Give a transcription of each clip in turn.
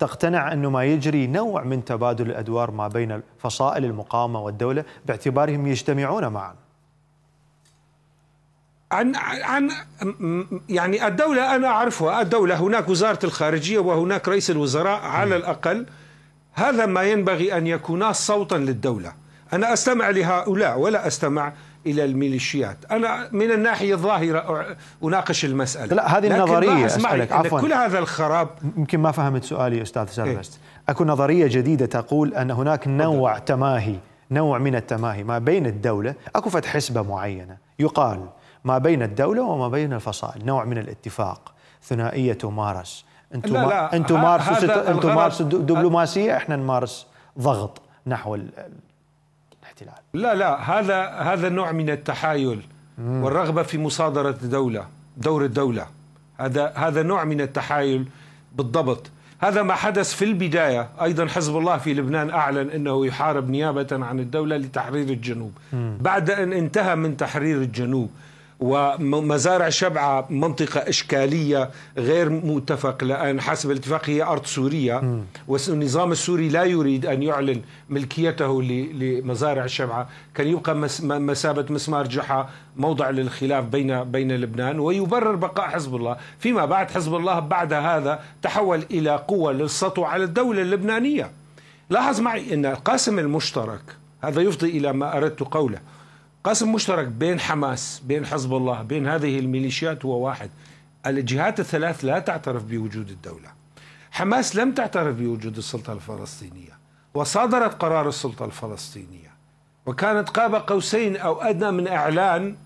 تقتنع أنه ما يجري نوع من تبادل الأدوار ما بين فصائل المقاومة والدولة باعتبارهم يجتمعون معا عن عن يعني الدولة أنا أعرفها الدولة هناك وزارة الخارجية وهناك رئيس الوزراء على الأقل هذا ما ينبغي أن يكون صوتا للدولة أنا أستمع لهؤلاء ولا أستمع الى الميليشيات انا من الناحيه الظاهره اناقش المساله لا هذه النظريه اسالك عفوا كل هذا الخراب يمكن ما فهمت سؤالي استاذ سربست إيه؟ اكو نظريه جديده تقول ان هناك نوع أدل. تماهي نوع من التماهي ما بين الدوله اكو فتح حسبه معينه يقال ما بين الدوله وما بين الفصائل نوع من الاتفاق ثنائيه تمارس انتم لا لا انتم مارسوا انتم مارسوا دبلوماسيه احنا نمارس ضغط نحو الاحتلال لا لا هذا هذا نوع من التحايل مم. والرغبة في مصادرة الدولة دور الدولة هذا هذا نوع من التحايل بالضبط هذا ما حدث في البداية أيضا حزب الله في لبنان أعلن أنه يحارب نيابة عن الدولة لتحرير الجنوب م. بعد أن انتهى من تحرير الجنوب ومزارع شبعة منطقة إشكالية غير متفق لأن حسب الاتفاق هي أرض سورية والنظام السوري لا يريد أن يعلن ملكيته لمزارع شبعة كان يبقى مسابة مسمار جحا موضع للخلاف بين بين لبنان ويبرر بقاء حزب الله فيما بعد حزب الله بعد هذا تحول إلى قوة للسطو على الدولة اللبنانية لاحظ معي أن القاسم المشترك هذا يفضي إلى ما أردت قوله قسم مشترك بين حماس بين حزب الله بين هذه الميليشيات هو واحد الجهات الثلاث لا تعترف بوجود الدولة حماس لم تعترف بوجود السلطة الفلسطينية وصادرت قرار السلطة الفلسطينية وكانت قاب قوسين أو أدنى من إعلان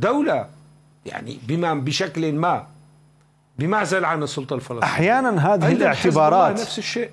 دولة يعني بما بشكل ما بمعزل عن السلطة الفلسطينية أحيانا هذه الاعتبارات نفس الشيء